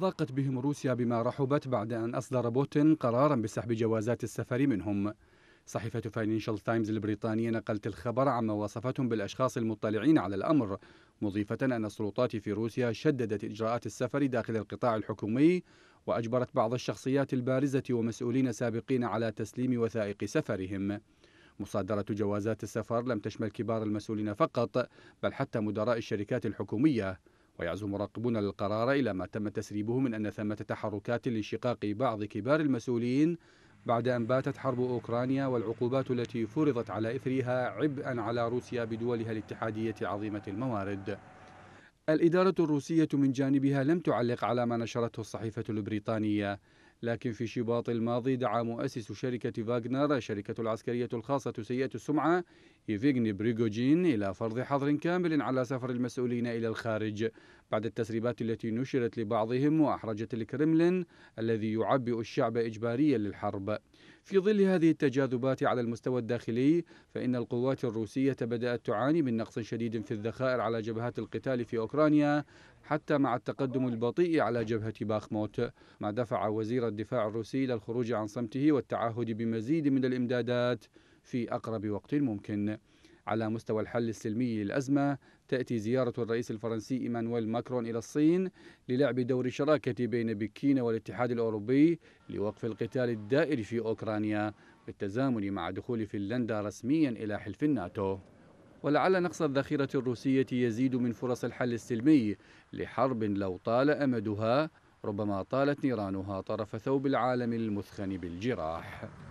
ضاقت بهم روسيا بما رحبت بعد أن أصدر بوتين قرارا بسحب جوازات السفر منهم صحيفة فاينانشال تايمز البريطانية نقلت الخبر عما وصفتهم بالأشخاص المطلعين على الأمر مضيفة أن السلطات في روسيا شددت إجراءات السفر داخل القطاع الحكومي وأجبرت بعض الشخصيات البارزة ومسؤولين سابقين على تسليم وثائق سفرهم مصادرة جوازات السفر لم تشمل كبار المسؤولين فقط بل حتى مدراء الشركات الحكومية ويعزو مراقبون القرار إلى ما تم تسريبه من أن ثمة تحركات لانشقاق بعض كبار المسؤولين بعد أن باتت حرب أوكرانيا والعقوبات التي فرضت على إثرها عبئا على روسيا بدولها الاتحادية عظيمة الموارد الإدارة الروسية من جانبها لم تعلق على ما نشرته الصحيفة البريطانية لكن في شباط الماضي دعا مؤسس شركة فاغنر شركة العسكرية الخاصة سيئة السمعة إيفيغني بريغوجين إلى فرض حظر كامل على سفر المسؤولين إلى الخارج بعد التسريبات التي نشرت لبعضهم وأحرجت الكرملين الذي يعبئ الشعب إجباريا للحرب في ظل هذه التجاذبات على المستوى الداخلي فإن القوات الروسية بدأت تعاني من نقص شديد في الذخائر على جبهات القتال في أوكرانيا حتى مع التقدم البطيء على جبهة باخموت ما دفع وزير الدفاع الروسي إلى الخروج عن صمته والتعهد بمزيد من الإمدادات في أقرب وقت ممكن على مستوى الحل السلمي للأزمة تأتي زيارة الرئيس الفرنسي إيمانويل ماكرون إلى الصين للعب دور الشراكة بين بكين والاتحاد الأوروبي لوقف القتال الدائر في أوكرانيا بالتزامن مع دخول فنلندا رسميا إلى حلف الناتو ولعل نقص الذخيرة الروسية يزيد من فرص الحل السلمي لحرب لو طال أمدها ربما طالت نيرانها طرف ثوب العالم المثخن بالجراح